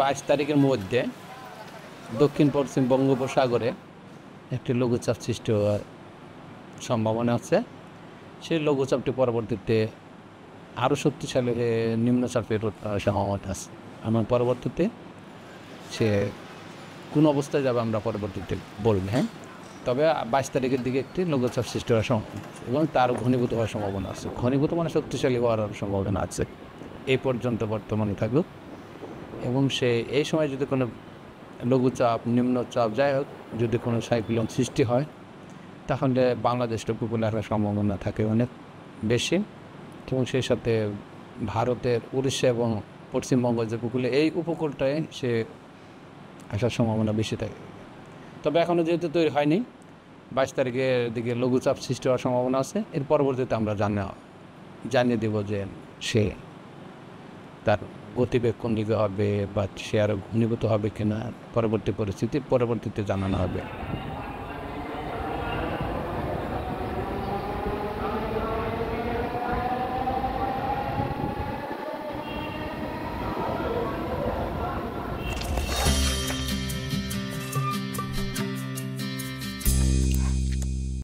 বাইশ তারিখের মধ্যে দক্ষিণ পশ্চিম বঙ্গোপসাগরে একটি লঘুচাপ সৃষ্টি হওয়ার সম্ভাবনা আছে সেই লঘুচাপটি পরবর্তীতে আরও শক্তিশালী হয়ে নিম্নচাপে সম্ভাবনা আছে আমার পরবর্তীতে সে কোন অবস্থায় যাবে আমরা পরবর্তীতে বলব হ্যাঁ তবে বাইশ তারিখের দিকে একটি লঘুচাপ সৃষ্টি হওয়ার সম্ভাবনা এবং তার ঘনীভূত হওয়ার সম্ভাবনা আছে ঘনীভূত মানে শক্তিশালী হওয়ার সম্ভাবনা আছে এই পর্যন্ত বর্তমানে থাকুক এবং সে এই সময় যদি কোনো লঘুচাপ নিম্নচাপ যাই হোক যদি কোনো সাইক্লোন সৃষ্টি হয় তাহলে বাংলাদেশটা উপকূলে আসার সম্ভাবনা থাকে অনেক বেশি এবং সেই সাথে ভারতের উড়িষ্যা এবং পশ্চিমবঙ্গ যে উপকূলে এই উপকূলটায় সে আসার সম্ভাবনা বেশি থাকে তবে এখনও যেহেতু তৈরি হয়নি বাইশ তারিখের দিকে লঘুচাপ সৃষ্টি হওয়ার সম্ভাবনা আছে এর পরবর্তীতে আমরা জানা জানিয়ে দেব যে সে তার গতিবেগ কোন দিকে হবে বা সে আরও ঘনীভূত হবে কিনা পরবর্তী পরিস্থিতি পরবর্তীতে জানানো হবে